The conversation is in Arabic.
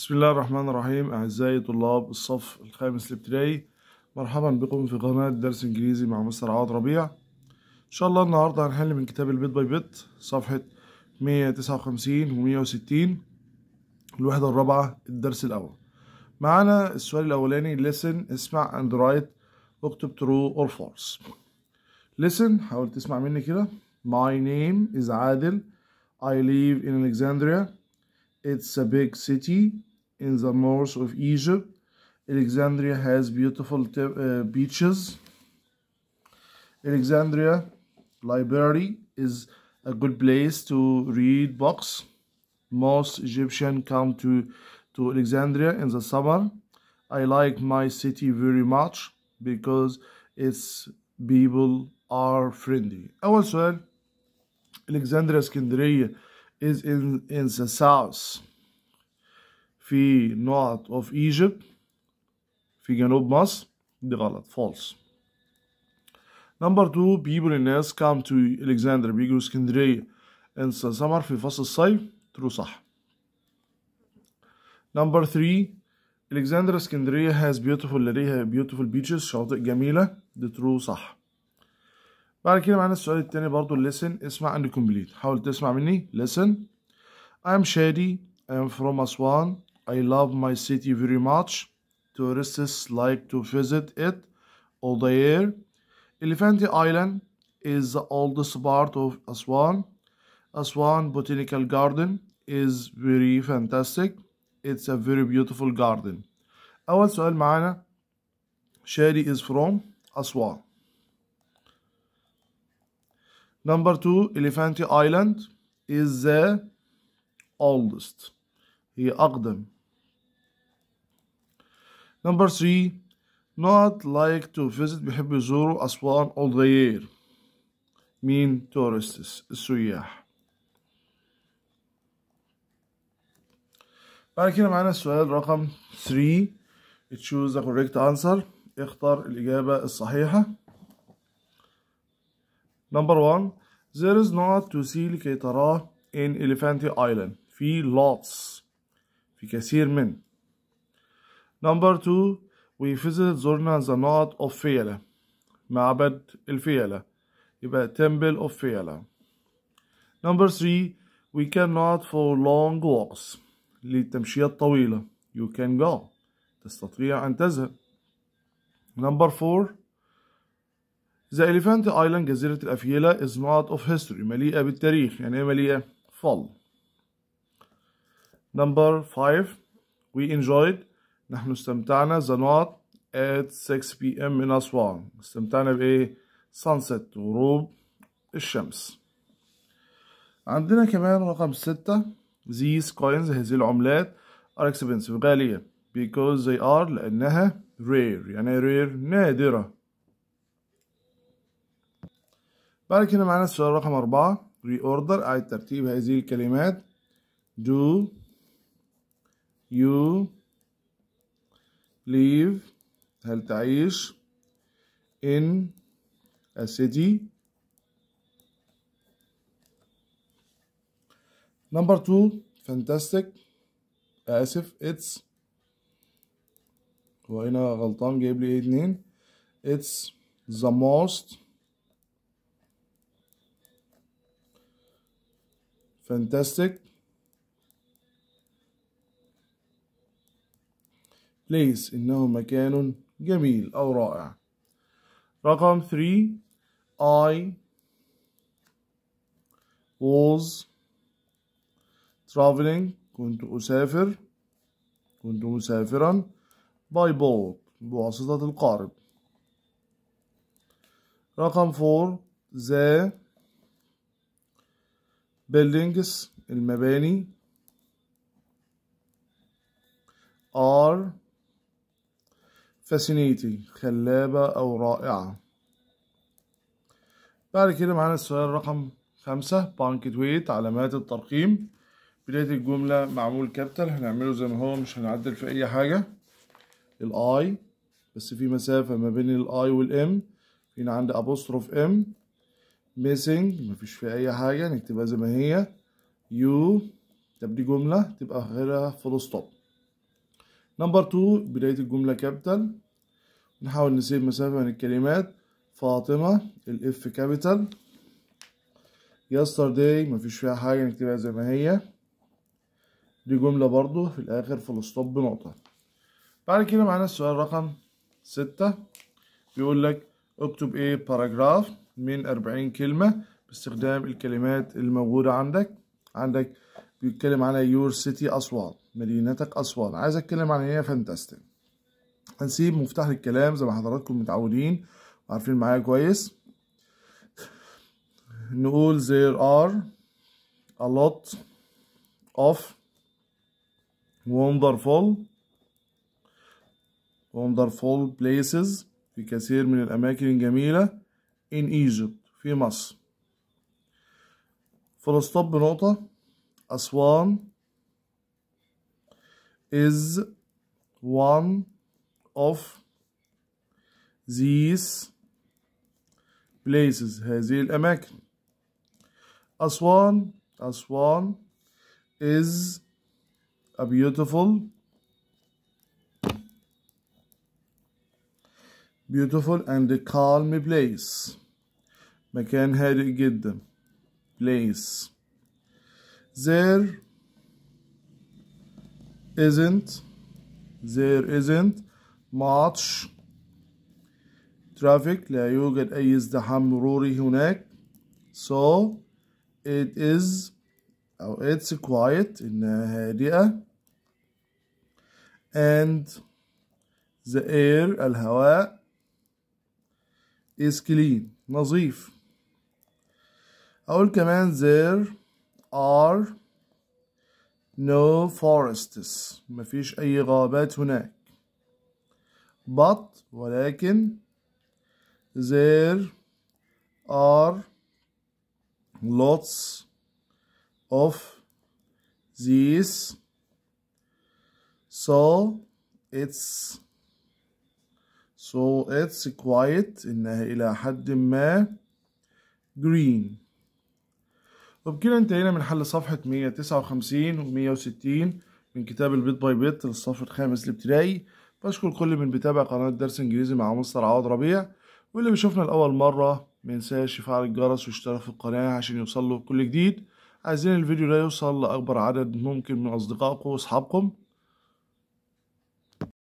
بسم الله الرحمن الرحيم أعزائي طلاب الصف الخامس الابتدائي مرحبا بكم في قناة درس إنجليزي مع مستر عوض ربيع إن شاء الله النهاردة هنحل من كتاب البيت باي بيت صفحة 159 و 160 الوحدة الرابعة الدرس الأول معانا السؤال الأولاني listen اسمع and write اكتب true or false listen حاول تسمع مني كده my name is عادل I live in Alexandria It's a big city in the north of Egypt. Alexandria has beautiful uh, beaches. Alexandria Library is a good place to read books. Most Egyptians come to, to Alexandria in the summer. I like my city very much because its people are friendly. أول Alexandria is in, in the south. في north of Egypt في جنوب مصر دي غلط false number two people الناس come to Alexandria بيجوا اسكندرية in the summer في فصل الصيف true صح number three Alexandria اسكندرية has beautiful لديها beautiful beaches شواطئ جميلة دي true صح بعد كده معانا السؤال التاني برضو listen اسمع and complete حاول تسمع مني listen I'm shady I am from Aswan I love my city very much. Tourists like to visit it all the year. Elephant Island is the oldest part of Aswan. Aswan Botanical Garden is very fantastic. It's a very beautiful garden. أول سؤال معانا Sherry is from Aswan. Number two, Elephant Island is the oldest. هي أقدم Number three, not like to visit بيحبوا يزوروا أسوان all the year. mean tourists السياح. بعد كده معانا السؤال رقم 3 choose the correct answer اختار الإجابة الصحيحة. Number one, there is not to see لكي تراه in Elephanty Island في lots في كثير من Number two, we visit Zurna the of Fiyala معبد الفيلة يبقى temple of Fiyala Number three, we cannot for long walks للتمشية الطويلة. you can go تستطيع أن تذهب Number four, The Elephant Island جزيرة الأفيلة is not of history مليئة بالتاريخ يعني إيه مليئة full Number 5 We enjoyed نحن استمتعنا ذا knot at 6 p.m. من أسوان استمتعنا بإيه؟ sunset غروب الشمس عندنا كمان رقم ستة these coins هذه العملات are expensive غالية because they are لأنها rare يعني rare نادرة بعد كده معانا السؤال رقم أربعة reorder أعيد ترتيب هذه الكلمات do you live هل تعيش in a city number two fantastic آسف it's هو هنا غلطان جايب لي ايه اتنين it's the most fantastic place إنه مكان جميل أو رائع رقم 3 I was traveling كنت أسافر كنت مسافرا by boat بواسطة القارب رقم 4 the buildings المباني are فاسينيتنج خلابة أو رائعة بعد كده معانا السؤال رقم خمسة بانكت ويت علامات الترقيم بداية الجملة معمول كابيتال هنعمله زي ما هو مش هنعدل في أي حاجة الآي بس في مسافة ما بين الآي والإم هنا عندي أبوستروف إم ميسنج مفيش فيه أي حاجة نكتبها زي ما هي يو تبدي جملة تبقى غيرها فول ستوب نمبر 2 بداية الجملة كابيتال نحاول نسيب مسافة من الكلمات فاطمة الاف كابيتال يسترداي مفيش فيها حاجة نكتبها زي ما هي دي جملة برضو في الآخر فول ستوب نقطة بعد كده معانا السؤال رقم ستة بيقول لك اكتب ايه باراجراف من أربعين كلمة باستخدام الكلمات الموجودة عندك عندك بيتكلم على يور سيتي أسوان مدينتك أسوان عايز أتكلم عن هي إيه فانتاستيك هنسيب مفتاح الكلام زي ما حضراتكم متعودين وعارفين معايا كويس نقول there are a lot of wonderful wonderful places في كثير من الأماكن الجميلة in Egypt في مصر فلسطين نقطة أسوان is one of these places هذه الأماكن أسوان أسوان is a beautiful beautiful and a calm place مكان هادئ جدا place there isn't there isn't much traffic لا يوجد أي ازدحام مروري هناك so it is أو it's quiet إنها هادئة and the air الهواء is clean نظيف أقول كمان there are no forests مفيش أي غابات هناك but ولكن there are lots of these so it's so it's quiet إنها إلى حد ما green وبكده انتهينا من حل صفحة 159 و 160 من كتاب البيت باي بيت للصف الخامس الابتدائي بشكر كل من بيتابع قناة درس انجليزي مع مستر عوض ربيع واللي بيشوفنا لأول مرة مينساش يفعل الجرس ويشترك في القناة عشان يوصله كل جديد عايزين الفيديو ده يوصل لأكبر عدد ممكن من أصدقائكم وأصحابكم